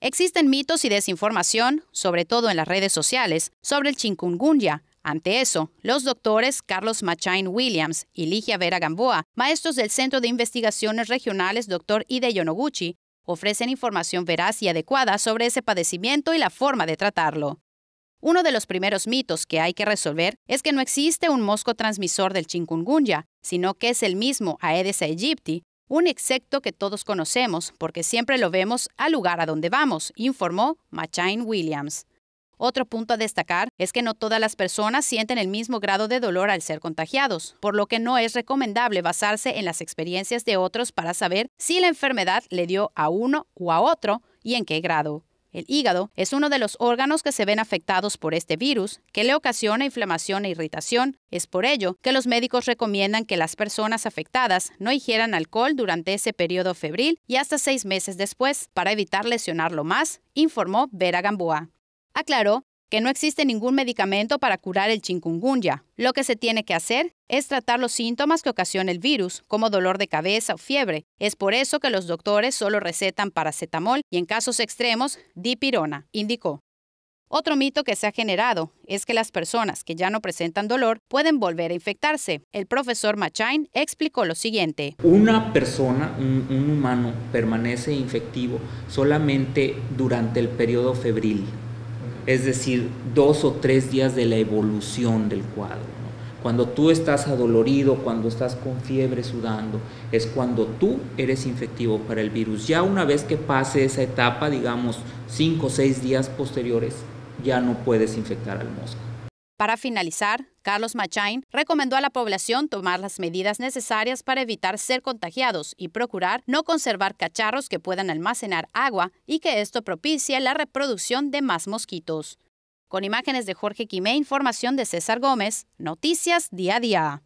Existen mitos y desinformación, sobre todo en las redes sociales, sobre el chikungunya, ante eso, los doctores Carlos Machain Williams y Ligia Vera Gamboa, maestros del Centro de Investigaciones Regionales Dr. Ide Yonoguchi, ofrecen información veraz y adecuada sobre ese padecimiento y la forma de tratarlo. Uno de los primeros mitos que hay que resolver es que no existe un mosco transmisor del chikungunya, sino que es el mismo Aedes aegypti, un insecto que todos conocemos porque siempre lo vemos al lugar a donde vamos, informó Machain Williams. Otro punto a destacar es que no todas las personas sienten el mismo grado de dolor al ser contagiados, por lo que no es recomendable basarse en las experiencias de otros para saber si la enfermedad le dio a uno o a otro y en qué grado. El hígado es uno de los órganos que se ven afectados por este virus, que le ocasiona inflamación e irritación. Es por ello que los médicos recomiendan que las personas afectadas no ingieran alcohol durante ese periodo febril y hasta seis meses después, para evitar lesionarlo más, informó Vera Gamboa. Aclaró que no existe ningún medicamento para curar el chikungunya. Lo que se tiene que hacer es tratar los síntomas que ocasiona el virus, como dolor de cabeza o fiebre. Es por eso que los doctores solo recetan paracetamol y en casos extremos, dipirona, indicó. Otro mito que se ha generado es que las personas que ya no presentan dolor pueden volver a infectarse. El profesor Machain explicó lo siguiente. Una persona, un, un humano, permanece infectivo solamente durante el periodo febril es decir, dos o tres días de la evolución del cuadro. Cuando tú estás adolorido, cuando estás con fiebre, sudando, es cuando tú eres infectivo para el virus. Ya una vez que pase esa etapa, digamos cinco o seis días posteriores, ya no puedes infectar al mosca. Para finalizar, Carlos Machain recomendó a la población tomar las medidas necesarias para evitar ser contagiados y procurar no conservar cacharros que puedan almacenar agua y que esto propicie la reproducción de más mosquitos. Con imágenes de Jorge Quimé, información de César Gómez, Noticias Día a Día.